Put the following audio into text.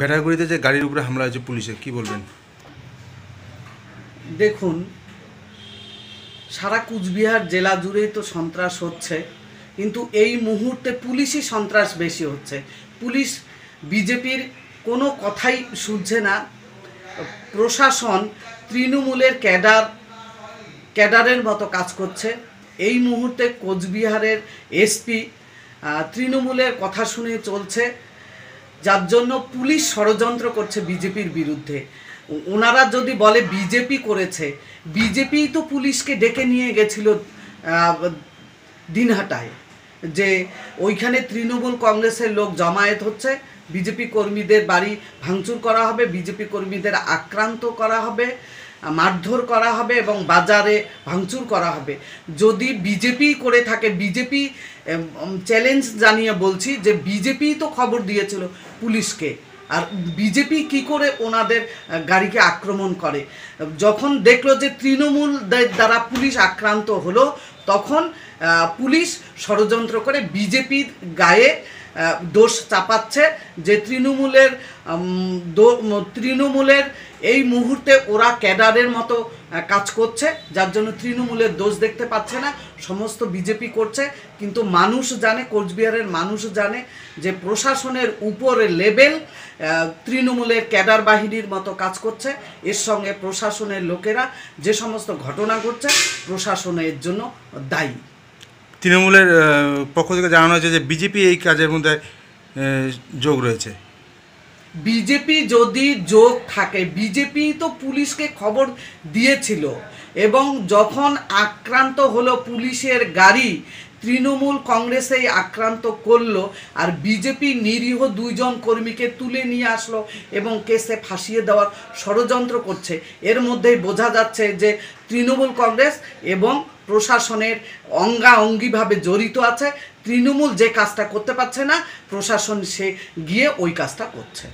ভেটাগুড়িতে যে গাড়ির উপরে হামলা হয়েছে পুলিশের কি বলবেন দেখুন সারা কুচবিহার জেলা জুড়েই তো সন্ত্রাস হচ্ছে কিন্তু এই মুহূর্তে পুলিশই সন্ত্রাস বেশি হচ্ছে পুলিশ বিজেপির কোনো কথাই শুনছে না প্রশাসন তৃণমূলের ক্যাডার ক্যাডারের মতো কাজ করছে এই মুহূর্তে কোচবিহারের এসপি তৃণমূলের কথা শুনে চলছে যার জন্য পুলিশ ষড়যন্ত্র করছে বিজেপির বিরুদ্ধে ওনারা যদি বলে বিজেপি করেছে বিজেপি তো পুলিশকে ডেকে নিয়ে গেছিল দিনহাটায় যে ওইখানে তৃণমূল কংগ্রেসের লোক জমায়েত হচ্ছে বিজেপি কর্মীদের বাড়ি ভাঙচুর করা হবে বিজেপি কর্মীদের আক্রান্ত করা হবে মারধর করা হবে এবং বাজারে ভাঙচুর করা হবে যদি বিজেপি করে থাকে বিজেপি চ্যালেঞ্জ জানিয়ে বলছি যে বিজেপি তো খবর দিয়েছিল পুলিশকে আর বিজেপি কি করে ওনাদের গাড়িকে আক্রমণ করে যখন দেখলো যে তৃণমূল দ্বারা পুলিশ আক্রান্ত হলো তখন পুলিশ ষড়যন্ত্র করে বিজেপির গায়ে দোষ চাপাচ্ছে যে তৃণমূলের তৃণমূলের এই মুহূর্তে ওরা ক্যাডারের মতো কাজ করছে যার জন্য তৃণমূলের দোষ দেখতে পাচ্ছে না সমস্ত বিজেপি করছে কিন্তু মানুষ জানে কোচবিহারের মানুষ জানে যে প্রশাসনের উপরে লেভেল তৃণমূলের ক্যাডার বাহিনীর মতো কাজ করছে এর সঙ্গে প্রশাসনের লোকেরা যে সমস্ত ঘটনা ঘটছে প্রশাসনের জন্য দায়ী তৃণমূলের পক্ষ থেকে জানানো হয়েছে যে বিজেপি এই কাজের মধ্যে যোগ রয়েছে বিজেপি যদি যোগ থাকে বিজেপি তো পুলিশকে খবর দিয়েছিল এবং যখন আক্রান্ত হলো পুলিশের গাড়ি তৃণমূল কংগ্রেসেই আক্রান্ত করলো আর বিজেপি নিরীহ দুইজন কর্মীকে তুলে নিয়ে আসলো এবং কেসে ফাঁসিয়ে দেওয়ার ষড়যন্ত্র করছে এর মধ্যেই বোঝা যাচ্ছে যে তৃণমূল কংগ্রেস এবং প্রশাসনের অঙ্গাঅঙ্গিভাবে জড়িত আছে তৃণমূল যে কাজটা করতে পারছে না প্রশাসন সে গিয়ে ওই কাজটা করছে